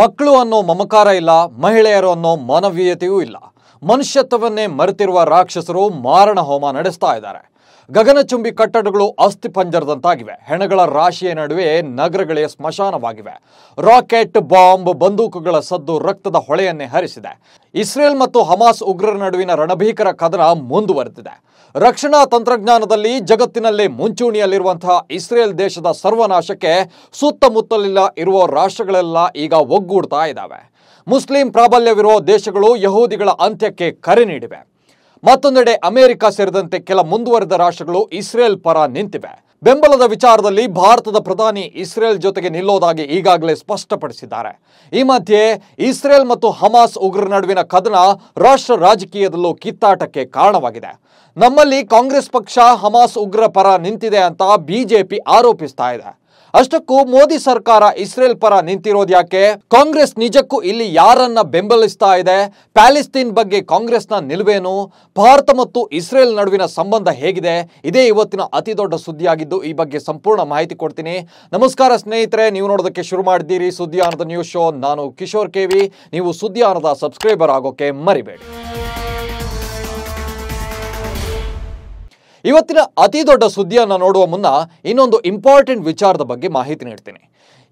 ಮಕ್ಕಳು ಅನ್ನೋ ಮಮಕಾರ ಇಲ್ಲ ಮಹಿಳೆಯರು ಅನ್ನೋ ಮಾನವೀಯತೆಯೂ ಇಲ್ಲ ಮನುಷ್ಯತ್ವವನ್ನೇ ಮರೆತಿರುವ ರಾಕ್ಷಸರು ಮಾರಣ ಹೋಮ ನಡೆಸ್ತಾ ಇದ್ದಾರೆ ಗಗನಚುಂಬಿ ಕಟ್ಟಡಗಳು ಅಸ್ಥಿ ಪಂಜರದಂತಾಗಿವೆ ಹೆಣಗಳ ರಾಶಿಯ ನಡುವೆ ನಗರಗಳೇ ಸ್ಮಶಾನವಾಗಿವೆ ರಾಕೆಟ್ ಬಾಂಬ್ ಬಂದೂಕುಗಳ ಸದ್ದು ರಕ್ತದ ಹೊಳೆಯನ್ನೇ ಹರಿಸಿದೆ ಇಸ್ರೇಲ್ ಮತ್ತು ಹಮಾಸ್ ಉಗ್ರರ ನಡುವಿನ ರಣಭೀಕರ ಕದನ ಮುಂದುವರೆದಿದೆ ರಕ್ಷಣಾ ತಂತ್ರಜ್ಞಾನದಲ್ಲಿ ಜಗತ್ತಿನಲ್ಲೇ ಮುಂಚೂಣಿಯಲ್ಲಿರುವಂತಹ ಇಸ್ರೇಲ್ ದೇಶದ ಸರ್ವನಾಶಕ್ಕೆ ಸುತ್ತಮುತ್ತಲಿಲ್ಲ ಇರುವ ರಾಷ್ಟ್ರಗಳೆಲ್ಲ ಈಗ ಒಗ್ಗೂಡ್ತಾ ಇದ್ದಾವೆ ಮುಸ್ಲಿಂ ಪ್ರಾಬಲ್ಯವಿರುವ ದೇಶಗಳು ಯಹೂದಿಗಳ ಅಂತ್ಯಕ್ಕೆ ಕರೆ ನೀಡಿವೆ ಮತ್ತೊಂದೆಡೆ ಅಮೆರಿಕ ಸೇರಿದಂತೆ ಕೆಲ ಮುಂದುವರೆದ ರಾಷ್ಟ್ರಗಳು ಇಸ್ರೇಲ್ ಪರ ನಿಂತಿವೆ ಬೆಂಬಲದ ವಿಚಾರದಲ್ಲಿ ಭಾರತದ ಪ್ರಧಾನಿ ಇಸ್ರೇಲ್ ಜೊತೆಗೆ ನಿಲ್ಲೋದಾಗಿ ಈಗಾಗಲೇ ಸ್ಪಷ್ಟಪಡಿಸಿದ್ದಾರೆ ಈ ಮಧ್ಯೆ ಇಸ್ರೇಲ್ ಮತ್ತು ಹಮಾಸ್ ಉಗ್ರರ ನಡುವಿನ ಕದನ ರಾಷ್ಟ್ರ ರಾಜಕೀಯದಲ್ಲೂ ಕಿತ್ತಾಟಕ್ಕೆ ಕಾರಣವಾಗಿದೆ ನಮ್ಮಲ್ಲಿ ಕಾಂಗ್ರೆಸ್ ಪಕ್ಷ ಹಮಾಸ್ ಉಗ್ರ ಪರ ನಿಂತಿದೆ ಅಂತ ಬಿಜೆಪಿ ಆರೋಪಿಸ್ತಾ ಇದೆ ಅಷ್ಟಕ್ಕೂ ಮೋದಿ ಸರ್ಕಾರ ಇಸ್ರೇಲ್ ಪರ ನಿಂತಿರೋದು ಯಾಕೆ ಕಾಂಗ್ರೆಸ್ ನಿಜಕ್ಕೂ ಇಲ್ಲಿ ಯಾರನ್ನ ಬೆಂಬಲಿಸ್ತಾ ಇದೆ ಪ್ಯಾಲೆಸ್ತೀನ್ ಬಗ್ಗೆ ಕಾಂಗ್ರೆಸ್ನ ನಿಲುವೇನು ಭಾರತ ಮತ್ತು ಇಸ್ರೇಲ್ ನಡುವಿನ ಸಂಬಂಧ ಹೇಗಿದೆ ಇದೇ ಇವತ್ತಿನ ಅತಿ ದೊಡ್ಡ ಸುದ್ದಿಯಾಗಿದ್ದು ಈ ಬಗ್ಗೆ ಸಂಪೂರ್ಣ ಮಾಹಿತಿ ಕೊಡ್ತೀನಿ ನಮಸ್ಕಾರ ಸ್ನೇಹಿತರೆ ನೀವು ನೋಡೋದಕ್ಕೆ ಶುರು ಮಾಡಿದ್ದೀರಿ ಸುದ್ದಿ ನ್ಯೂಸ್ ಶೋ ನಾನು ಕಿಶೋರ್ ಕೆವಿ ನೀವು ಸುದ್ದಿ ಸಬ್ಸ್ಕ್ರೈಬರ್ ಆಗೋಕೆ ಮರಿಬೇಡಿ ಇವತ್ತಿನ ಅತಿ ದೊಡ್ಡ ಸುದ್ದಿಯನ್ನು ನೋಡುವ ಮುನ್ನ ಇನ್ನೊಂದು ಇಂಪಾರ್ಟೆಂಟ್ ವಿಚಾರದ ಬಗ್ಗೆ ಮಾಹಿತಿ ನೀಡ್ತೀನಿ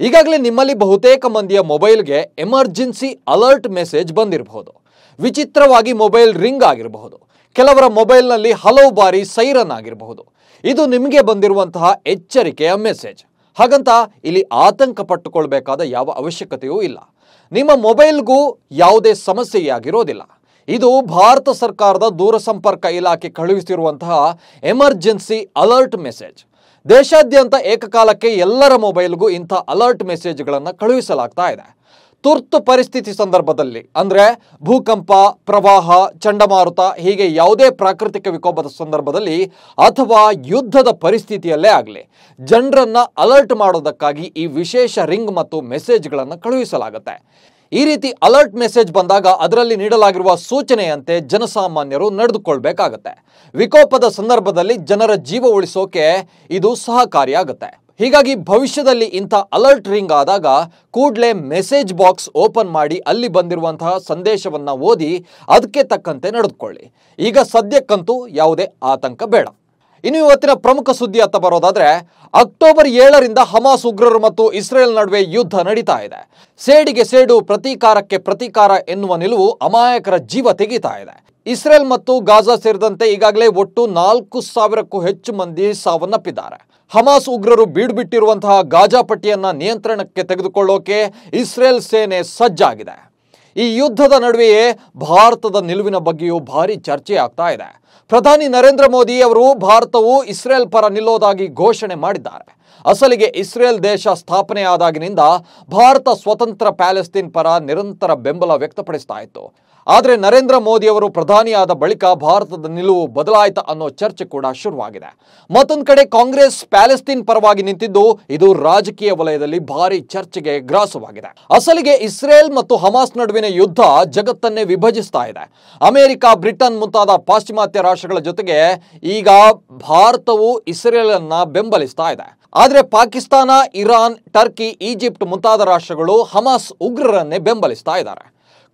ಈಗಾಗಲೇ ನಿಮ್ಮಲ್ಲಿ ಬಹುತೇಕ ಮಂದಿಯ ಮೊಬೈಲ್ಗೆ ಎಮರ್ಜೆನ್ಸಿ ಅಲರ್ಟ್ ಮೆಸೇಜ್ ಬಂದಿರಬಹುದು ವಿಚಿತ್ರವಾಗಿ ಮೊಬೈಲ್ ರಿಂಗ್ ಆಗಿರಬಹುದು ಕೆಲವರ ಮೊಬೈಲ್ನಲ್ಲಿ ಹಲವು ಬಾರಿ ಸೈರನ್ ಆಗಿರಬಹುದು ಇದು ನಿಮಗೆ ಬಂದಿರುವಂತಹ ಎಚ್ಚರಿಕೆಯ ಮೆಸೇಜ್ ಹಾಗಂತ ಇಲ್ಲಿ ಆತಂಕ ಪಟ್ಟುಕೊಳ್ಬೇಕಾದ ಯಾವ ಅವಶ್ಯಕತೆಯೂ ಇಲ್ಲ ನಿಮ್ಮ ಮೊಬೈಲ್ಗೂ ಯಾವುದೇ ಸಮಸ್ಯೆಯಾಗಿರೋದಿಲ್ಲ ಇದು ಭಾರತ ಸರ್ಕಾರದ ದೂರಸಂಪರ್ಕ ಇಲಾಖೆ ಕಳುಹಿಸಿರುವಂತಹ ಎಮರ್ಜೆನ್ಸಿ ಅಲರ್ಟ್ ಮೆಸೇಜ್ ದೇಶಾದ್ಯಂತ ಏಕಕಾಲಕ್ಕೆ ಎಲ್ಲರ ಮೊಬೈಲ್ಗೂ ಇಂಥ ಅಲರ್ಟ್ ಮೆಸೇಜ್ಗಳನ್ನು ಕಳುಹಿಸಲಾಗ್ತಾ ಇದೆ ತುರ್ತು ಪರಿಸ್ಥಿತಿ ಸಂದರ್ಭದಲ್ಲಿ ಅಂದರೆ ಭೂಕಂಪ ಪ್ರವಾಹ ಚಂಡಮಾರುತ ಹೀಗೆ ಯಾವುದೇ ಪ್ರಾಕೃತಿಕ ವಿಕೋಪದ ಸಂದರ್ಭದಲ್ಲಿ ಅಥವಾ ಯುದ್ಧದ ಪರಿಸ್ಥಿತಿಯಲ್ಲೇ ಆಗಲಿ ಜನರನ್ನು ಅಲರ್ಟ್ ಮಾಡೋದಕ್ಕಾಗಿ ಈ ವಿಶೇಷ ರಿಂಗ್ ಮತ್ತು ಮೆಸೇಜ್ಗಳನ್ನು ಕಳುಹಿಸಲಾಗುತ್ತೆ ಈ ರೀತಿ ಅಲರ್ಟ್ ಮೆಸೇಜ್ ಬಂದಾಗ ಅದರಲ್ಲಿ ನೀಡಲಾಗಿರುವ ಸೂಚನೆಯಂತೆ ಜನಸಾಮಾನ್ಯರು ನಡೆದುಕೊಳ್ಬೇಕಾಗತ್ತೆ ವಿಕೋಪದ ಸಂದರ್ಭದಲ್ಲಿ ಜನರ ಜೀವ ಉಳಿಸೋಕೆ ಇದು ಸಹಕಾರಿಯಾಗುತ್ತೆ ಹೀಗಾಗಿ ಭವಿಷ್ಯದಲ್ಲಿ ಇಂಥ ಅಲರ್ಟ್ ರಿಂಗ್ ಆದಾಗ ಕೂಡಲೇ ಮೆಸೇಜ್ ಬಾಕ್ಸ್ ಓಪನ್ ಮಾಡಿ ಅಲ್ಲಿ ಬಂದಿರುವಂತಹ ಸಂದೇಶವನ್ನು ಓದಿ ಅದಕ್ಕೆ ತಕ್ಕಂತೆ ನಡೆದುಕೊಳ್ಳಿ ಈಗ ಸದ್ಯಕ್ಕಂತೂ ಯಾವುದೇ ಆತಂಕ ಬೇಡ ಇನ್ನು ಇವತ್ತಿನ ಪ್ರಮುಖ ಸುದ್ದಿ ಅತ್ತ ಬರೋದಾದ್ರೆ ಅಕ್ಟೋಬರ್ ಏಳರಿಂದ ಹಮಾಸ್ ಉಗ್ರರು ಮತ್ತು ಇಸ್ರೇಲ್ ನಡುವೆ ಯುದ್ಧ ನಡೀತಾ ಇದೆ ಸೇಡಿಗೆ ಸೇಡು ಪ್ರತೀಕಾರಕ್ಕೆ ಪ್ರತೀಕಾರ ಎನ್ನುವ ನಿಲುವು ಅಮಾಯಕರ ಜೀವ ತೆಗೀತಾ ಇದೆ ಇಸ್ರೇಲ್ ಮತ್ತು ಗಾಜಾ ಸೇರಿದಂತೆ ಈಗಾಗಲೇ ಒಟ್ಟು ನಾಲ್ಕು ಸಾವಿರಕ್ಕೂ ಹೆಚ್ಚು ಮಂದಿ ಸಾವನ್ನಪ್ಪಿದ್ದಾರೆ ಹಮಾಸ್ ಉಗ್ರರು ಬೀಡುಬಿಟ್ಟಿರುವಂತಹ ಗಾಜಾ ಪಟ್ಟಿಯನ್ನ ನಿಯಂತ್ರಣಕ್ಕೆ ತೆಗೆದುಕೊಳ್ಳೋಕೆ ಇಸ್ರೇಲ್ ಸೇನೆ ಸಜ್ಜಾಗಿದೆ ಈ ಯುದ್ಧದ ನಡುವೆಯೇ ಭಾರತದ ನಿಲುವಿನ ಬಗ್ಗೆಯೂ ಭಾರಿ ಚರ್ಚೆ ಆಗ್ತಾ ಇದೆ ಪ್ರಧಾನಿ ನರೇಂದ್ರ ಮೋದಿ ಅವರು ಭಾರತವು ಇಸ್ರೇಲ್ ಪರ ನಿಲ್ಲೋದಾಗಿ ಘೋಷಣೆ ಮಾಡಿದ್ದಾರೆ ಅಸಲಿಗೆ ಇಸ್ರೇಲ್ ದೇಶ ಸ್ಥಾಪನೆಯಾದಾಗಿನಿಂದ ಭಾರತ ಸ್ವತಂತ್ರ ಪ್ಯಾಲೆಸ್ತೀನ್ ಪರ ನಿರಂತರ ಬೆಂಬಲ ವ್ಯಕ್ತಪಡಿಸ್ತಾ ಇತ್ತು ಆದರೆ ನರೇಂದ್ರ ಮೋದಿಯವರು ಪ್ರಧಾನಿಯಾದ ಬಳಿಕ ಭಾರತದ ನಿಲುವು ಬದಲಾಯಿತ ಅನ್ನೋ ಚರ್ಚೆ ಕೂಡ ಶುರುವಾಗಿದೆ ಮತ್ತೊಂದು ಕಡೆ ಕಾಂಗ್ರೆಸ್ ಪ್ಯಾಲೆಸ್ತೀನ್ ಪರವಾಗಿ ನಿಂತಿದ್ದು ಇದು ರಾಜಕೀಯ ವಲಯದಲ್ಲಿ ಭಾರಿ ಚರ್ಚೆಗೆ ಗ್ರಾಸವಾಗಿದೆ ಅಸಲಿಗೆ ಇಸ್ರೇಲ್ ಮತ್ತು ಹಮಾಸ್ ನಡುವಿನ ಯುದ್ಧ ಜಗತ್ತನ್ನೇ ವಿಭಜಿಸ್ತಾ ಇದೆ ಅಮೆರಿಕ ಬ್ರಿಟನ್ ಮುಂತಾದ ಪಾಶ್ಚಿಮಾತ್ಯ ರಾಷ್ಟ್ರಗಳ ಜೊತೆಗೆ ಈಗ ಭಾರತವು ಇಸ್ರೇಲ್ ಅನ್ನ ಬೆಂಬಲಿಸ್ತಾ ಇದೆ ಆದರೆ ಪಾಕಿಸ್ತಾನ ಇರಾನ್ ಟರ್ಕಿ ಈಜಿಪ್ಟ್ ಮುಂತಾದ ರಾಷ್ಟ್ರಗಳು ಹಮಾಸ್ ಉಗ್ರರನ್ನೇ ಬೆಂಬಲಿಸ್ತಾ ಇದ್ದಾರೆ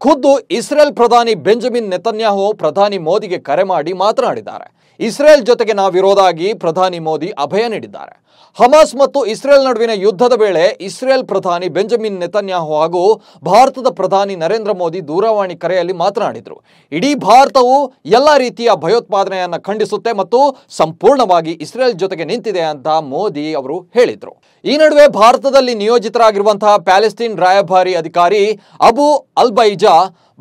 ಖುದ್ದು ಇಸ್ರೇಲ್ ಪ್ರಧಾನಿ ಬೆಂಜಮಿನ್ ನೆತನ್ಯಾಹು ಪ್ರಧಾನಿ ಮೋದಿಗೆ ಕರೆ ಮಾಡಿ ಮಾತನಾಡಿದ್ದಾರೆ ಇಸ್ರೇಲ್ ಜೊತೆಗೆ ನಾವಿರೋದಾಗಿ ಪ್ರಧಾನಿ ಮೋದಿ ಅಭಯ ನೀಡಿದ್ದಾರೆ ಹಮಾಸ್ ಮತ್ತು ಇಸ್ರೇಲ್ ನಡುವಿನ ಯುದ್ಧದ ವೇಳೆ ಇಸ್ರೇಲ್ ಪ್ರಧಾನಿ ಬೆಂಜಮಿನ್ ನೆತನ್ಯಾಹು ಹಾಗೂ ಭಾರತದ ಪ್ರಧಾನಿ ನರೇಂದ್ರ ಮೋದಿ ದೂರವಾಣಿ ಕರೆಯಲ್ಲಿ ಮಾತನಾಡಿದರು ಇಡೀ ಭಾರತವು ಎಲ್ಲ ರೀತಿಯ ಭಯೋತ್ಪಾದನೆಯನ್ನು ಖಂಡಿಸುತ್ತೆ ಮತ್ತು ಸಂಪೂರ್ಣವಾಗಿ ಇಸ್ರೇಲ್ ಜೊತೆಗೆ ನಿಂತಿದೆ ಅಂತ ಮೋದಿ ಅವರು ಹೇಳಿದರು ಈ ನಡುವೆ ಭಾರತದಲ್ಲಿ ನಿಯೋಜಿತರಾಗಿರುವಂತಹ ಪ್ಯಾಲೆಸ್ತೀನ್ ರಾಯಭಾರಿ ಅಧಿಕಾರಿ ಅಬು ಅಲ್ಬೈಜಾ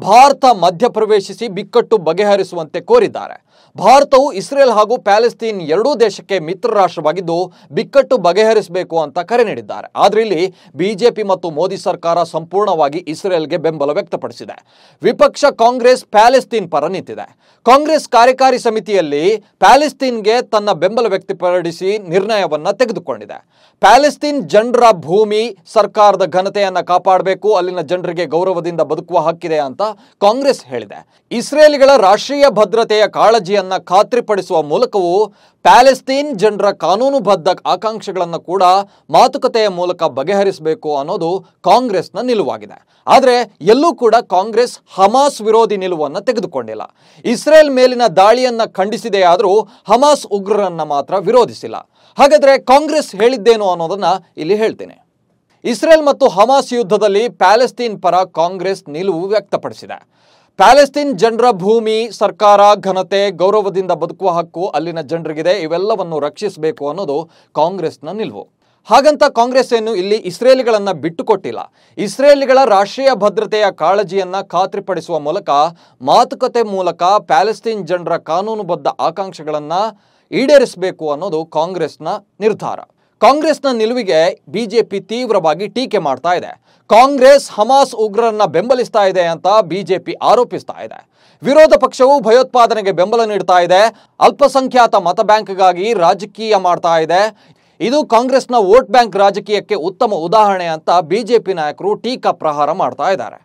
ಭಾರತ ಮಧ್ಯಪ್ರವೇಶಿಸಿ ಬಿಕ್ಕಟ್ಟು ಬಗೆಹರಿಸುವಂತೆ ಕೋರಿದ್ದಾರೆ ಭಾರತವು ಇಸ್ರೇಲ್ ಹಾಗೂ ಪ್ಯಾಲೆಸ್ತೀನ್ ಎರಡೂ ದೇಶಕ್ಕೆ ಮಿತ್ರ ರಾಷ್ಟ್ರವಾಗಿದ್ದು ಬಿಕ್ಕಟ್ಟು ಬಗೆಹರಿಸಬೇಕು ಅಂತ ಕರೆ ನೀಡಿದ್ದಾರೆ ಆದರೆ ಇಲ್ಲಿ ಬಿಜೆಪಿ ಮತ್ತು ಮೋದಿ ಸರ್ಕಾರ ಸಂಪೂರ್ಣವಾಗಿ ಇಸ್ರೇಲ್ಗೆ ಬೆಂಬಲ ವ್ಯಕ್ತಪಡಿಸಿದೆ ವಿಪಕ್ಷ ಕಾಂಗ್ರೆಸ್ ಪ್ಯಾಲೆಸ್ತೀನ್ ಪರ ನಿಂತಿದೆ ಕಾಂಗ್ರೆಸ್ ಕಾರ್ಯಕಾರಿ ಸಮಿತಿಯಲ್ಲಿ ಪ್ಯಾಲೆಸ್ತೀನ್ಗೆ ತನ್ನ ಬೆಂಬಲ ವ್ಯಕ್ತಪಡಿಸಿ ನಿರ್ಣಯವನ್ನ ತೆಗೆದುಕೊಂಡಿದೆ ಪ್ಯಾಲೆಸ್ತೀನ್ ಜನರ ಭೂಮಿ ಸರ್ಕಾರದ ಘನತೆಯನ್ನು ಕಾಪಾಡಬೇಕು ಅಲ್ಲಿನ ಜನರಿಗೆ ಗೌರವದಿಂದ ಬದುಕುವ ಹಕ್ಕಿದೆ ಅಂತ ಕಾಂಗ್ರೆಸ್ ಹೇಳಿದೆ ಇಸ್ರೇಲ್ಗಳ ರಾಷ್ಟ್ರೀಯ ಭದ್ರತೆಯ ಕಾಳಜಿಯ ಖಾತ್ರಿಪಡಿಸುವ ಮೂಲಕವೂ ಪ್ಯಾಲೆಸ್ತೀನ್ ಜನರ ಕಾನೂನುಬದ್ಧ ಆಕಾಂಕ್ಷೆಗಳನ್ನು ಕೂಡ ಮಾತುಕತೆಯ ಮೂಲಕ ಬಗೆಹರಿಸಬೇಕು ಅನ್ನೋದು ಕಾಂಗ್ರೆಸ್ನ ನಿಲುವಾಗಿದೆ ಆದರೆ ಎಲ್ಲೂ ಕೂಡ ಕಾಂಗ್ರೆಸ್ ಹಮಾಸ್ ವಿರೋಧಿ ನಿಲುವನ್ನು ತೆಗೆದುಕೊಂಡಿಲ್ಲ ಇಸ್ರೇಲ್ ಮೇಲಿನ ದಾಳಿಯನ್ನ ಖಂಡಿಸಿದೆ ಆದರೂ ಹಮಾಸ್ ಉಗ್ರರನ್ನ ಮಾತ್ರ ವಿರೋಧಿಸಿಲ್ಲ ಹಾಗಾದ್ರೆ ಕಾಂಗ್ರೆಸ್ ಹೇಳಿದ್ದೇನು ಅನ್ನೋದನ್ನ ಇಲ್ಲಿ ಹೇಳ್ತೇನೆ ಇಸ್ರೇಲ್ ಮತ್ತು ಹಮಾಸ್ ಯುದ್ಧದಲ್ಲಿ ಪ್ಯಾಲೆಸ್ತೀನ್ ಪರ ಕಾಂಗ್ರೆಸ್ ನಿಲುವು ವ್ಯಕ್ತಪಡಿಸಿದೆ ಪ್ಯಾಲೆಸ್ತೀನ್ ಜನರ ಭೂಮಿ ಸರ್ಕಾರ ಘನತೆ ಗೌರವದಿಂದ ಬದುಕುವ ಹಕ್ಕು ಅಲ್ಲಿನ ಜನರಿಗಿದೆ ಇವೆಲ್ಲವನ್ನು ರಕ್ಷಿಸಬೇಕು ಅನ್ನೋದು ಕಾಂಗ್ರೆಸ್ನ ನಿಲುವು ಹಾಗಂತ ಕಾಂಗ್ರೆಸ್ ಏನು ಇಲ್ಲಿ ಇಸ್ರೇಲಿಗಳನ್ನು ಬಿಟ್ಟುಕೊಟ್ಟಿಲ್ಲ ಇಸ್ರೇಲಿಗಳ ರಾಷ್ಟ್ರೀಯ ಭದ್ರತೆಯ ಕಾಳಜಿಯನ್ನು ಖಾತ್ರಿಪಡಿಸುವ ಮೂಲಕ ಮಾತುಕತೆ ಮೂಲಕ ಪ್ಯಾಲೆಸ್ತೀನ್ ಜನರ ಕಾನೂನುಬದ್ಧ ಆಕಾಂಕ್ಷೆಗಳನ್ನು ಈಡೇರಿಸಬೇಕು ಅನ್ನೋದು ಕಾಂಗ್ರೆಸ್ನ ನಿರ್ಧಾರ ಕಾಂಗ್ರೆಸ್ನ ನಿಲುವಿಗೆ ಬಿಜೆಪಿ ತೀವ್ರವಾಗಿ ಟೀಕೆ ಮಾಡ್ತಾ ಇದೆ ಕಾಂಗ್ರೆಸ್ ಹಮಾಸ್ ಉಗ್ರರನ್ನ ಬೆಂಬಲಿಸ್ತಾ ಇದೆ ಅಂತ ಬಿಜೆಪಿ ಆರೋಪಿಸ್ತಾ ಇದೆ ವಿರೋಧ ಪಕ್ಷವು ಭಯೋತ್ಪಾದನೆಗೆ ಬೆಂಬಲ ನೀಡ್ತಾ ಇದೆ ಅಲ್ಪಸಂಖ್ಯಾತ ಮತ ಬ್ಯಾಂಕ್ಗಾಗಿ ರಾಜಕೀಯ ಮಾಡ್ತಾ ಇದೆ ಇದು ಕಾಂಗ್ರೆಸ್ನ ವೋಟ್ ಬ್ಯಾಂಕ್ ರಾಜಕೀಯಕ್ಕೆ ಉತ್ತಮ ಉದಾಹರಣೆ ಅಂತ ಬಿಜೆಪಿ ನಾಯಕರು ಟೀಕಾ ಪ್ರಹಾರ ಮಾಡ್ತಾ ಇದ್ದಾರೆ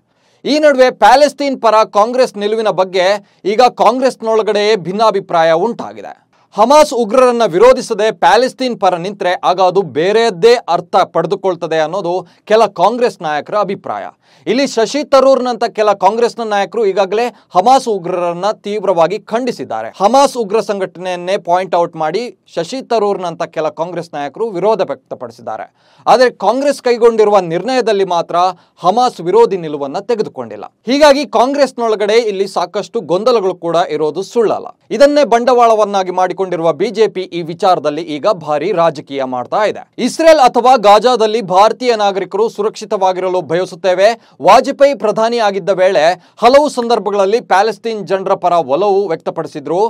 ಈ ನಡುವೆ ಪ್ಯಾಲೆಸ್ತೀನ್ ಪರ ಕಾಂಗ್ರೆಸ್ ನಿಲುವಿನ ಬಗ್ಗೆ ಈಗ ಕಾಂಗ್ರೆಸ್ನೊಳಗಡೆಯೇ ಭಿನ್ನಾಭಿಪ್ರಾಯ ಉಂಟಾಗಿದೆ ಹಮಾಸ್ ಉಗ್ರರನ್ನ ವಿರೋಧಿಸದೆ ಪ್ಯಾಲೆಸ್ತೀನ್ ಪರ ನಿಂತರೆ ಆಗ ಅದು ಬೇರೆಯದ್ದೇ ಅರ್ಥ ಪಡೆದುಕೊಳ್ತದೆ ಅನ್ನೋದು ಕೆಲ ಕಾಂಗ್ರೆಸ್ ನಾಯಕರ ಅಭಿಪ್ರಾಯ ಇಲ್ಲಿ ಶಶಿ ತರೂರ್ನಂತ ಕೆಲ ಕಾಂಗ್ರೆಸ್ನ ನಾಯಕರು ಈಗಾಗಲೇ ಹಮಾಸ್ ಉಗ್ರರನ್ನ ತೀವ್ರವಾಗಿ ಖಂಡಿಸಿದ್ದಾರೆ ಹಮಾಸ್ ಉಗ್ರ ಸಂಘಟನೆಯನ್ನೇ ಪಾಯಿಂಟ್ ಔಟ್ ಮಾಡಿ ಶಶಿ ತರೂರ್ನಂತ ಕೆಲ ಕಾಂಗ್ರೆಸ್ ನಾಯಕರು ವಿರೋಧ ವ್ಯಕ್ತಪಡಿಸಿದ್ದಾರೆ ಆದರೆ ಕಾಂಗ್ರೆಸ್ ಕೈಗೊಂಡಿರುವ ನಿರ್ಣಯದಲ್ಲಿ ಮಾತ್ರ ಹಮಾಸ್ ವಿರೋಧಿ ನಿಲುವನ್ನ ತೆಗೆದುಕೊಂಡಿಲ್ಲ ಹೀಗಾಗಿ ಕಾಂಗ್ರೆಸ್ನೊಳಗಡೆ ಇಲ್ಲಿ ಸಾಕಷ್ಟು ಗೊಂದಲಗಳು ಕೂಡ ಇರೋದು ಸುಳ್ಳಲ್ಲ ಇದನ್ನೇ ಬಂಡವಾಳವನ್ನಾಗಿ ಮಾಡಿಕೊಂಡು ಹಾಕಿಕೊಂಡಿರುವ ಬಿಜೆಪಿ ಈ ವಿಚಾರದಲ್ಲಿ ಈಗ ಭಾರಿ ರಾಜಕೀಯ ಮಾಡ್ತಾ ಇದೆ ಇಸ್ರೇಲ್ ಅಥವಾ ಗಾಜಾದಲ್ಲಿ ಭಾರತೀಯ ನಾಗರಿಕರು ಸುರಕ್ಷಿತವಾಗಿರಲು ಬಯಸುತ್ತೇವೆ ವಾಜಪೇಯಿ ಪ್ರಧಾನಿ ಆಗಿದ್ದ ವೇಳೆ ಹಲವು ಸಂದರ್ಭಗಳಲ್ಲಿ ಪ್ಯಾಲೆಸ್ತೀನ್ ಜನರ ಪರ ಒಲವು ವ್ಯಕ್ತಪಡಿಸಿದ್ರು